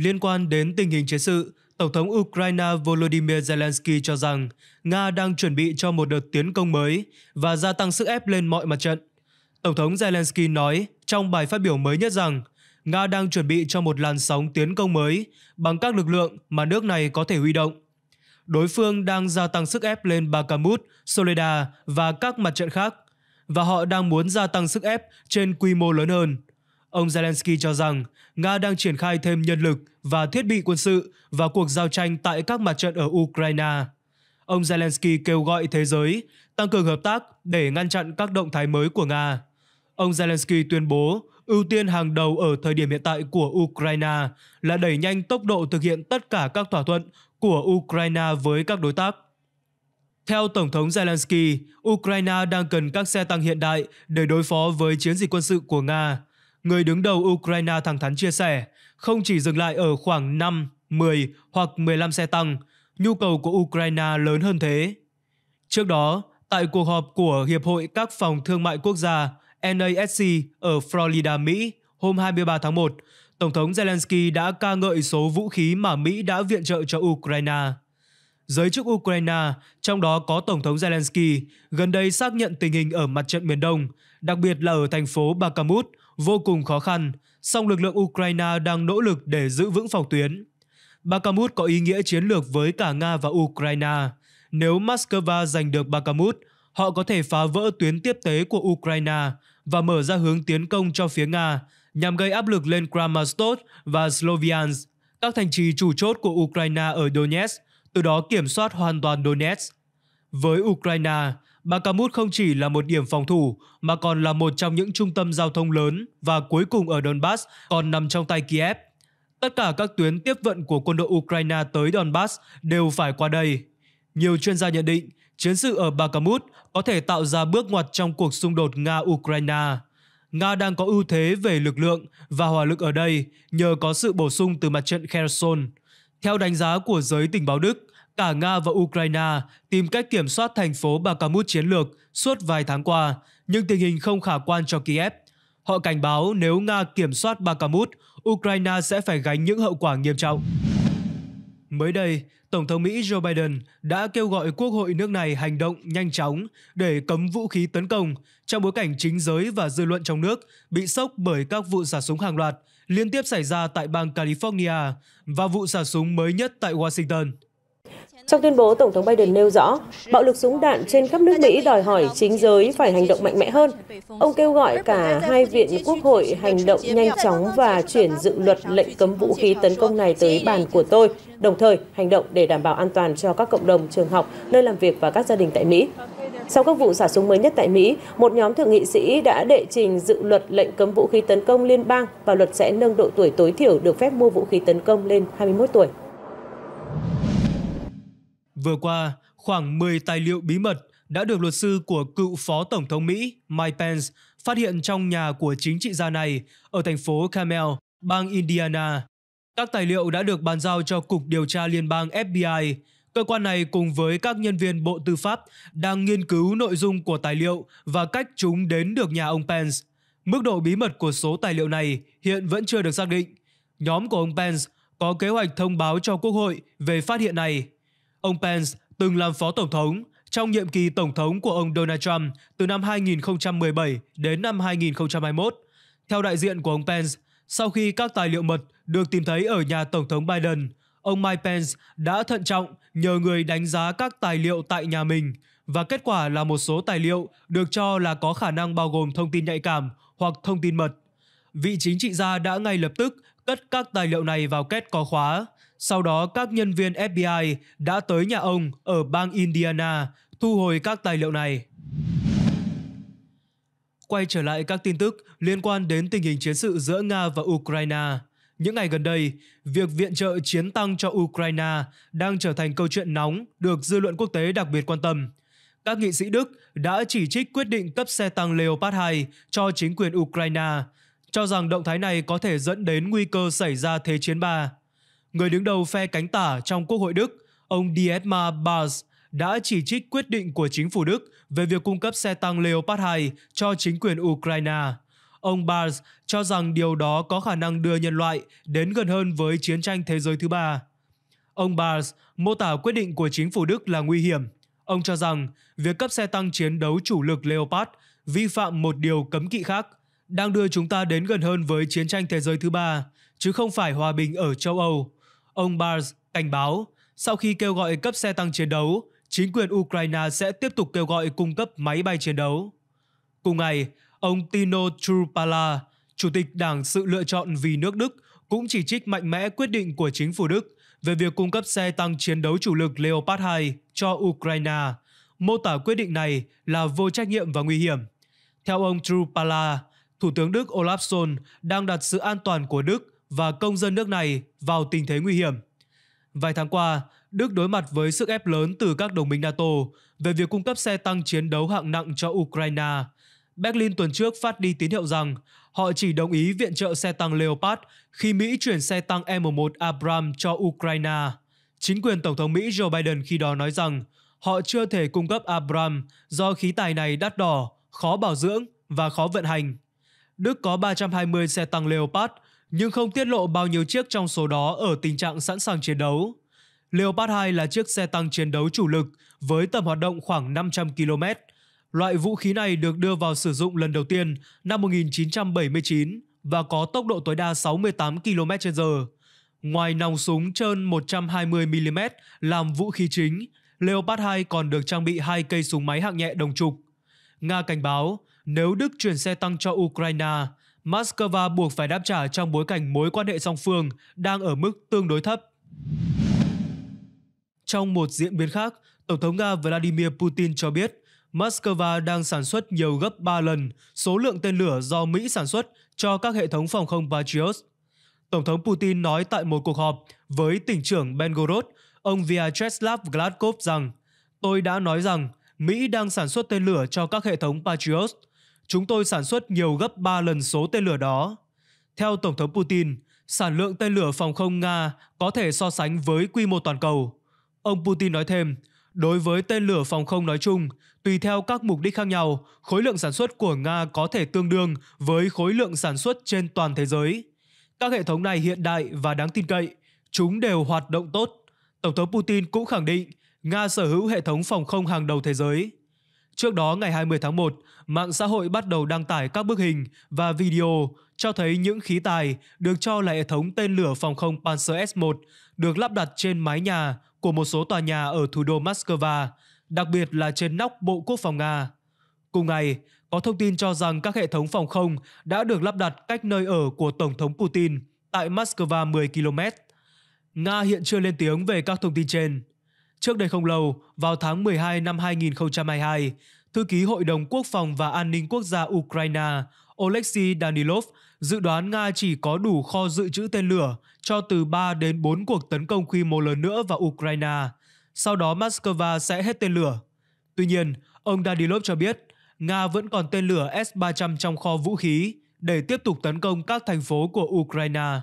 Liên quan đến tình hình chiến sự, Tổng thống Ukraine Volodymyr Zelensky cho rằng Nga đang chuẩn bị cho một đợt tiến công mới và gia tăng sức ép lên mọi mặt trận. Tổng thống Zelensky nói trong bài phát biểu mới nhất rằng Nga đang chuẩn bị cho một làn sóng tiến công mới bằng các lực lượng mà nước này có thể huy động. Đối phương đang gia tăng sức ép lên Bakhmut, Soledar và các mặt trận khác, và họ đang muốn gia tăng sức ép trên quy mô lớn hơn. Ông Zelensky cho rằng Nga đang triển khai thêm nhân lực và thiết bị quân sự và cuộc giao tranh tại các mặt trận ở Ukraine. Ông Zelensky kêu gọi thế giới tăng cường hợp tác để ngăn chặn các động thái mới của Nga. Ông Zelensky tuyên bố ưu tiên hàng đầu ở thời điểm hiện tại của Ukraine là đẩy nhanh tốc độ thực hiện tất cả các thỏa thuận của Ukraine với các đối tác. Theo Tổng thống Zelensky, Ukraine đang cần các xe tăng hiện đại để đối phó với chiến dịch quân sự của Nga. Người đứng đầu Ukraine thẳng thắn chia sẻ, không chỉ dừng lại ở khoảng 5, 10 hoặc 15 xe tăng, nhu cầu của Ukraine lớn hơn thế. Trước đó, tại cuộc họp của Hiệp hội các phòng thương mại quốc gia NASC ở Florida, Mỹ hôm 23 tháng 1, Tổng thống Zelensky đã ca ngợi số vũ khí mà Mỹ đã viện trợ cho Ukraine. Giới chức Ukraine, trong đó có Tổng thống Zelensky, gần đây xác nhận tình hình ở mặt trận miền Đông đặc biệt là ở thành phố Bakhmut vô cùng khó khăn, song lực lượng Ukraine đang nỗ lực để giữ vững phòng tuyến. Bakhmut có ý nghĩa chiến lược với cả Nga và Ukraine. Nếu Moscow giành được Bakhmut, họ có thể phá vỡ tuyến tiếp tế của Ukraine và mở ra hướng tiến công cho phía Nga, nhằm gây áp lực lên Kramatorsk và Sloviansk, các thành trì chủ chốt của Ukraine ở Donetsk, từ đó kiểm soát hoàn toàn Donetsk. Với Ukraine, Bakamut không chỉ là một điểm phòng thủ mà còn là một trong những trung tâm giao thông lớn và cuối cùng ở Donbass còn nằm trong tay Kiev. Tất cả các tuyến tiếp vận của quân đội Ukraine tới Donbass đều phải qua đây. Nhiều chuyên gia nhận định chiến sự ở Bakamut có thể tạo ra bước ngoặt trong cuộc xung đột Nga-Ukraine. Nga đang có ưu thế về lực lượng và hỏa lực ở đây nhờ có sự bổ sung từ mặt trận Kherson. Theo đánh giá của giới tình báo Đức, cả Nga và Ukraine tìm cách kiểm soát thành phố Bakhmut chiến lược suốt vài tháng qua, nhưng tình hình không khả quan cho Kiev. Họ cảnh báo nếu Nga kiểm soát Bakhmut, Ukraine sẽ phải gánh những hậu quả nghiêm trọng. Mới đây, Tổng thống Mỹ Joe Biden đã kêu gọi Quốc hội nước này hành động nhanh chóng để cấm vũ khí tấn công trong bối cảnh chính giới và dư luận trong nước bị sốc bởi các vụ xả súng hàng loạt liên tiếp xảy ra tại bang California và vụ xả súng mới nhất tại Washington. Trong tuyên bố, Tổng thống Biden nêu rõ, bạo lực súng đạn trên khắp nước Mỹ đòi hỏi chính giới phải hành động mạnh mẽ hơn. Ông kêu gọi cả hai viện quốc hội hành động nhanh chóng và chuyển dự luật lệnh cấm vũ khí tấn công này tới bàn của tôi, đồng thời hành động để đảm bảo an toàn cho các cộng đồng, trường học, nơi làm việc và các gia đình tại Mỹ. Sau các vụ xả súng mới nhất tại Mỹ, một nhóm thượng nghị sĩ đã đệ trình dự luật lệnh cấm vũ khí tấn công liên bang và luật sẽ nâng độ tuổi tối thiểu được phép mua vũ khí tấn công lên 21 tuổi. Vừa qua, khoảng 10 tài liệu bí mật đã được luật sư của cựu Phó Tổng thống Mỹ Mike Pence phát hiện trong nhà của chính trị gia này ở thành phố Carmel, bang Indiana. Các tài liệu đã được bàn giao cho Cục Điều tra Liên bang FBI. Cơ quan này cùng với các nhân viên Bộ Tư pháp đang nghiên cứu nội dung của tài liệu và cách chúng đến được nhà ông Pence. Mức độ bí mật của số tài liệu này hiện vẫn chưa được xác định. Nhóm của ông Pence có kế hoạch thông báo cho Quốc hội về phát hiện này. Ông Pence từng làm phó tổng thống trong nhiệm kỳ tổng thống của ông Donald Trump từ năm 2017 đến năm 2021. Theo đại diện của ông Pence, sau khi các tài liệu mật được tìm thấy ở nhà tổng thống Biden, ông Mike Pence đã thận trọng nhờ người đánh giá các tài liệu tại nhà mình và kết quả là một số tài liệu được cho là có khả năng bao gồm thông tin nhạy cảm hoặc thông tin mật. Vị chính trị gia đã ngay lập tức cất các tài liệu này vào két có khóa, sau đó các nhân viên FBI đã tới nhà ông ở bang Indiana thu hồi các tài liệu này. Quay trở lại các tin tức liên quan đến tình hình chiến sự giữa Nga và Ukraine. Những ngày gần đây, việc viện trợ chiến tăng cho Ukraine đang trở thành câu chuyện nóng được dư luận quốc tế đặc biệt quan tâm. Các nghị sĩ Đức đã chỉ trích quyết định cấp xe tăng Leopard 2 cho chính quyền Ukraine, cho rằng động thái này có thể dẫn đến nguy cơ xảy ra Thế chiến 3 người đứng đầu phe cánh tả trong Quốc hội Đức, ông Dietmar bars đã chỉ trích quyết định của chính phủ Đức về việc cung cấp xe tăng Leopard 2 cho chính quyền Ukraine. Ông bars cho rằng điều đó có khả năng đưa nhân loại đến gần hơn với chiến tranh thế giới thứ ba. Ông bars mô tả quyết định của chính phủ Đức là nguy hiểm. Ông cho rằng việc cấp xe tăng chiến đấu chủ lực Leopard vi phạm một điều cấm kỵ khác, đang đưa chúng ta đến gần hơn với chiến tranh thế giới thứ ba, chứ không phải hòa bình ở châu Âu. Ông Bars cảnh báo, sau khi kêu gọi cấp xe tăng chiến đấu, chính quyền Ukraine sẽ tiếp tục kêu gọi cung cấp máy bay chiến đấu. Cùng ngày, ông Tino Trupala, Chủ tịch Đảng Sự Lựa Chọn vì nước Đức, cũng chỉ trích mạnh mẽ quyết định của chính phủ Đức về việc cung cấp xe tăng chiến đấu chủ lực Leopard 2 cho Ukraine, mô tả quyết định này là vô trách nhiệm và nguy hiểm. Theo ông Trupala, Thủ tướng Đức Olaf Scholz đang đặt sự an toàn của Đức và công dân nước này vào tình thế nguy hiểm. Vài tháng qua, Đức đối mặt với sức ép lớn từ các đồng minh NATO về việc cung cấp xe tăng chiến đấu hạng nặng cho Ukraine. Berlin tuần trước phát đi tín hiệu rằng họ chỉ đồng ý viện trợ xe tăng Leopard khi Mỹ chuyển xe tăng M1 Abrams cho Ukraine. Chính quyền Tổng thống Mỹ Joe Biden khi đó nói rằng họ chưa thể cung cấp Abrams do khí tài này đắt đỏ, khó bảo dưỡng và khó vận hành. Đức có 320 xe tăng Leopard nhưng không tiết lộ bao nhiêu chiếc trong số đó ở tình trạng sẵn sàng chiến đấu. Leopard 2 là chiếc xe tăng chiến đấu chủ lực với tầm hoạt động khoảng 500 km. Loại vũ khí này được đưa vào sử dụng lần đầu tiên năm 1979 và có tốc độ tối đa 68 km/h. Ngoài nòng súng trơn 120mm làm vũ khí chính, Leopard 2 còn được trang bị hai cây súng máy hạng nhẹ đồng trục. Nga cảnh báo, nếu Đức chuyển xe tăng cho Ukraine, Moscow buộc phải đáp trả trong bối cảnh mối quan hệ song phương đang ở mức tương đối thấp. Trong một diễn biến khác, Tổng thống Nga Vladimir Putin cho biết Moscow đang sản xuất nhiều gấp 3 lần số lượng tên lửa do Mỹ sản xuất cho các hệ thống phòng không Patriot. Tổng thống Putin nói tại một cuộc họp với tỉnh trưởng Belgorod, ông Vyacheslav Gladkov rằng Tôi đã nói rằng Mỹ đang sản xuất tên lửa cho các hệ thống Patriot – chúng tôi sản xuất nhiều gấp 3 lần số tên lửa đó. Theo Tổng thống Putin, sản lượng tên lửa phòng không Nga có thể so sánh với quy mô toàn cầu. Ông Putin nói thêm, đối với tên lửa phòng không nói chung, tùy theo các mục đích khác nhau, khối lượng sản xuất của Nga có thể tương đương với khối lượng sản xuất trên toàn thế giới. Các hệ thống này hiện đại và đáng tin cậy, chúng đều hoạt động tốt. Tổng thống Putin cũng khẳng định Nga sở hữu hệ thống phòng không hàng đầu thế giới. Trước đó ngày 20 tháng 1, mạng xã hội bắt đầu đăng tải các bức hình và video cho thấy những khí tài được cho là hệ thống tên lửa phòng không Panzer S-1 được lắp đặt trên mái nhà của một số tòa nhà ở thủ đô Moscow, đặc biệt là trên nóc Bộ Quốc phòng Nga. Cùng ngày, có thông tin cho rằng các hệ thống phòng không đã được lắp đặt cách nơi ở của Tổng thống Putin tại Moscow 10 km. Nga hiện chưa lên tiếng về các thông tin trên. Trước đây không lâu, vào tháng 12 năm 2022, Thư ký Hội đồng Quốc phòng và An ninh Quốc gia Ukraine Oleksiy Danilov dự đoán Nga chỉ có đủ kho dự trữ tên lửa cho từ 3 đến 4 cuộc tấn công quy mô lớn nữa vào Ukraine. Sau đó Moscow sẽ hết tên lửa. Tuy nhiên, ông Danilov cho biết Nga vẫn còn tên lửa S-300 trong kho vũ khí để tiếp tục tấn công các thành phố của Ukraine.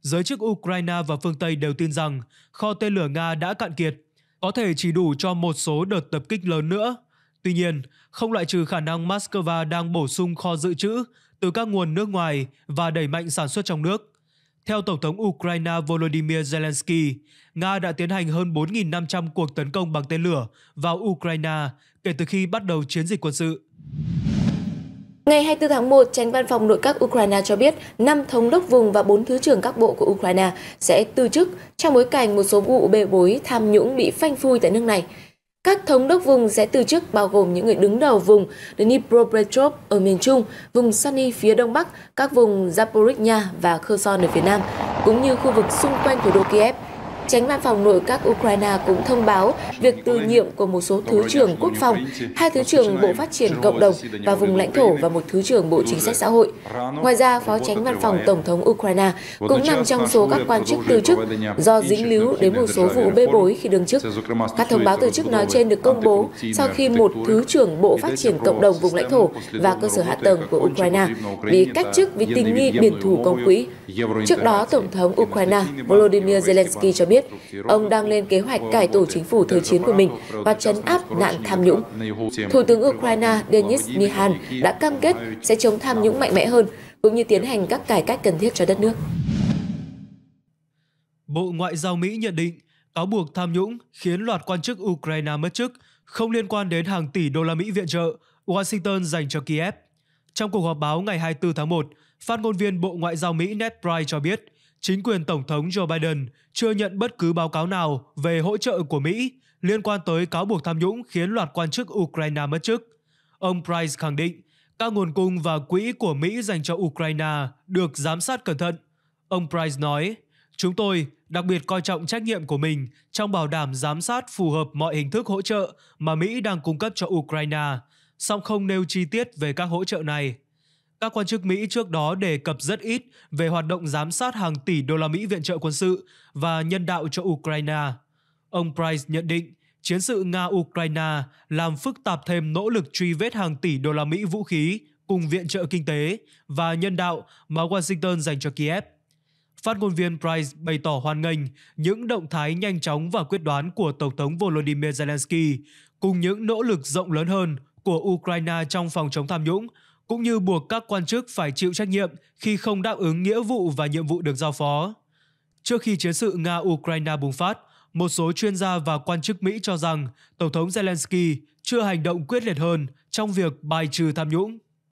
Giới chức Ukraine và phương Tây đều tin rằng kho tên lửa Nga đã cạn kiệt có thể chỉ đủ cho một số đợt tập kích lớn nữa. Tuy nhiên, không loại trừ khả năng Moscow đang bổ sung kho dự trữ từ các nguồn nước ngoài và đẩy mạnh sản xuất trong nước. Theo Tổng thống Ukraine Volodymyr Zelensky, Nga đã tiến hành hơn 4.500 cuộc tấn công bằng tên lửa vào Ukraine kể từ khi bắt đầu chiến dịch quân sự. Ngày 24 tháng 1, tránh văn phòng nội các Ukraine cho biết 5 thống đốc vùng và 4 thứ trưởng các bộ của Ukraine sẽ từ chức trong bối cảnh một số vụ bê bối tham nhũng bị phanh phui tại nước này. Các thống đốc vùng sẽ từ chức bao gồm những người đứng đầu vùng Dnipropetrovsk ở miền Trung, vùng Sunny phía Đông Bắc, các vùng Zaporizhia và Kherson ở phía Nam, cũng như khu vực xung quanh thủ đô Kiev. Tránh văn phòng nội các Ukraine cũng thông báo việc từ nhiệm của một số Thứ trưởng Quốc phòng, hai Thứ trưởng Bộ Phát triển Cộng đồng và Vùng lãnh thổ và một Thứ trưởng Bộ Chính sách Xã hội. Ngoài ra, Phó tránh văn phòng Tổng thống Ukraine cũng nằm trong số các quan chức từ chức do dính líu đến một số vụ bê bối khi đương chức. Các thông báo từ chức nói trên được công bố sau khi một Thứ trưởng Bộ Phát triển Cộng đồng Vùng lãnh thổ và cơ sở hạ tầng của Ukraine bị cách chức vì tình nghi biển thủ công quỹ. Trước đó, Tổng thống Ukraine Volodymyr Zelensky cho biết biết ông đang lên kế hoạch cải tổ chính phủ thời chiến của mình và chấn áp nạn tham nhũng. Thủ tướng Ukraine Denis Mihan đã cam kết sẽ chống tham nhũng mạnh mẽ hơn, cũng như tiến hành các cải cách cần thiết cho đất nước. Bộ Ngoại giao Mỹ nhận định cáo buộc tham nhũng khiến loạt quan chức Ukraine mất chức không liên quan đến hàng tỷ đô la Mỹ viện trợ Washington dành cho Kiev. Trong cuộc họp báo ngày 24 tháng 1, phát ngôn viên Bộ Ngoại giao Mỹ Ned Price cho biết – chính quyền Tổng thống Joe Biden chưa nhận bất cứ báo cáo nào về hỗ trợ của Mỹ liên quan tới cáo buộc tham nhũng khiến loạt quan chức Ukraine mất chức. Ông Price khẳng định các nguồn cung và quỹ của Mỹ dành cho Ukraine được giám sát cẩn thận. Ông Price nói, chúng tôi đặc biệt coi trọng trách nhiệm của mình trong bảo đảm giám sát phù hợp mọi hình thức hỗ trợ mà Mỹ đang cung cấp cho Ukraine, song không nêu chi tiết về các hỗ trợ này. Các quan chức Mỹ trước đó đề cập rất ít về hoạt động giám sát hàng tỷ đô la Mỹ viện trợ quân sự và nhân đạo cho Ukraine. Ông Price nhận định chiến sự Nga-Ukraine làm phức tạp thêm nỗ lực truy vết hàng tỷ đô la Mỹ vũ khí cùng viện trợ kinh tế và nhân đạo mà Washington dành cho Kiev. Phát ngôn viên Price bày tỏ hoan nghênh những động thái nhanh chóng và quyết đoán của Tổng thống Volodymyr Zelensky cùng những nỗ lực rộng lớn hơn của Ukraine trong phòng chống tham nhũng cũng như buộc các quan chức phải chịu trách nhiệm khi không đáp ứng nghĩa vụ và nhiệm vụ được giao phó. Trước khi chiến sự Nga-Ukraine bùng phát, một số chuyên gia và quan chức Mỹ cho rằng Tổng thống Zelensky chưa hành động quyết liệt hơn trong việc bài trừ tham nhũng.